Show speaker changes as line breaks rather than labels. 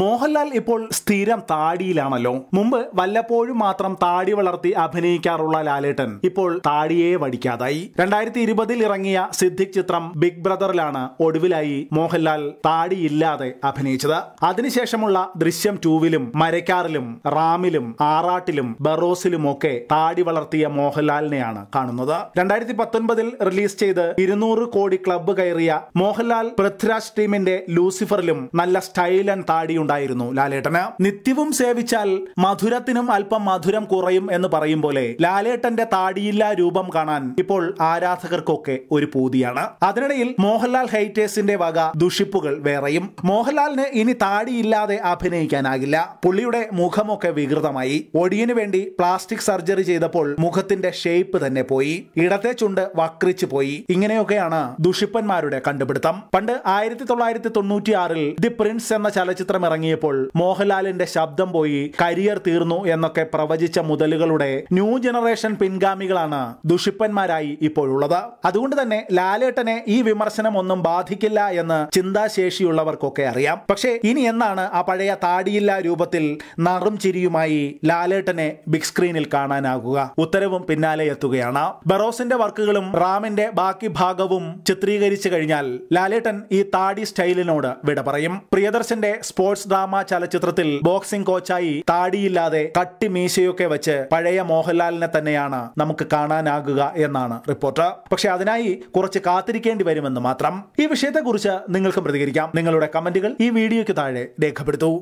മോഹൻലാൽ ഇപ്പോൾ സ്ഥിരം താടിയിലാണല്ലോ മുമ്പ് വല്ലപ്പോഴും മാത്രം താടി വളർത്തി അഭിനയിക്കാറുള്ള ലാലേട്ടൻ ഇപ്പോൾ താടിയെ വടിക്കാതായി രണ്ടായിരത്തി ഇരുപതിൽ ഇറങ്ങിയ സിദ്ധിക് ചിത്രം ബിഗ് ബ്രദറിലാണ് ഒടുവിലായി മോഹൻലാൽ താടിയില്ലാതെ അഭിനയിച്ചത് അതിനുശേഷമുള്ള ദൃശ്യം ടൂവിലും മരക്കാറിലും റാമിലും ആറാട്ടിലും ഒക്കെ താടി വളർത്തിയ മോഹൻലാലിനെയാണ് കാണുന്നത് രണ്ടായിരത്തി പത്തൊൻപതിൽ റിലീസ് ചെയ്ത് ഇരുന്നൂറ് കോടി ക്ലബ്ബ് കയറിയ മോഹൻലാൽ പൃഥ്വിരാജ് ടീമിന്റെ ലൂസിഫറിലും നല്ല സ്റ്റൈൽ ആൻഡ് താടിയുണ്ട് ഉണ്ടായിരുന്നു ലാലേട്ടന് നിത്യവും സേവിച്ചാൽ മധുരത്തിനും അല്പം മധുരം കുറയും എന്ന് പറയും പോലെ ലാലേട്ടന്റെ താടിയില്ല രൂപം കാണാൻ ഇപ്പോൾ ആരാധകർക്കൊക്കെ ഒരു പൂതിയാണ് അതിനിടയിൽ മോഹൻലാൽ ഹൈറ്റേഴ്സിന്റെ വക ദുഷിപ്പുകൾ വേറെയും മോഹൻലാലിന് ഇനി താടിയില്ലാതെ അഭിനയിക്കാനാകില്ല പുള്ളിയുടെ മുഖമൊക്കെ വികൃതമായി ഒടിയനു വേണ്ടി പ്ലാസ്റ്റിക് സർജറി ചെയ്തപ്പോൾ മുഖത്തിന്റെ ഷേപ്പ് തന്നെ പോയി ഇടത്തെ ചുണ്ട് വക്രിച്ചു പോയി ഇങ്ങനെയൊക്കെയാണ് ദുഷിപ്പന്മാരുടെ കണ്ടുപിടുത്തം പണ്ട് ആയിരത്തി തൊള്ളായിരത്തി തൊണ്ണൂറ്റിയാറിൽ ദി പ്രിൻസ് എന്ന ചലച്ചിത്രം ഇറങ്ങിയപ്പോൾ മോഹൻലാലിന്റെ ശബ്ദം പോയി കരിയർ തീർന്നു എന്നൊക്കെ പ്രവചിച്ച മുതലുകളുടെ ന്യൂ ജനറേഷൻ പിൻഗാമികളാണ് ദുഷിപ്പന്മാരായി ഇപ്പോഴുള്ളത് അതുകൊണ്ട് തന്നെ ലാലേട്ടനെ ഈ വിമർശനം ഒന്നും ബാധിക്കില്ല എന്ന് ചിന്താശേഷിയുള്ളവർക്കൊക്കെ അറിയാം പക്ഷേ ഇനി എന്നാണ് ആ പഴയ താടിയില്ല രൂപത്തിൽ നറും ചിരിയുമായി ലാലേട്ടനെ ബിഗ് സ്ക്രീനിൽ കാണാനാകുക ഉത്തരവും പിന്നാലെ എത്തുകയാണ് ബറോസിന്റെ വർക്കുകളും റാമിന്റെ ബാക്കി ഭാഗവും ചിത്രീകരിച്ചു കഴിഞ്ഞാൽ ലാലേട്ടൻ ഈ താടി സ്റ്റൈലിനോട് വിട പറയും പ്രിയദർശന്റെ സ്പോർട്സ് സ്പോർട്സ് ഡ്രാമ ചലച്ചിത്രത്തിൽ ബോക്സിംഗ് കോച്ചായി താടിയില്ലാതെ കട്ടി മീശയൊക്കെ വെച്ച് പഴയ മോഹൻലാലിനെ തന്നെയാണ് നമുക്ക് കാണാനാകുക എന്നാണ് റിപ്പോർട്ട് പക്ഷെ അതിനായി കുറച്ച് കാത്തിരിക്കേണ്ടി വരുമെന്ന് മാത്രം ഈ വിഷയത്തെക്കുറിച്ച് നിങ്ങൾക്ക് പ്രതികരിക്കാം നിങ്ങളുടെ കമന്റുകൾ ഈ വീഡിയോയ്ക്ക് താഴെ രേഖപ്പെടുത്തു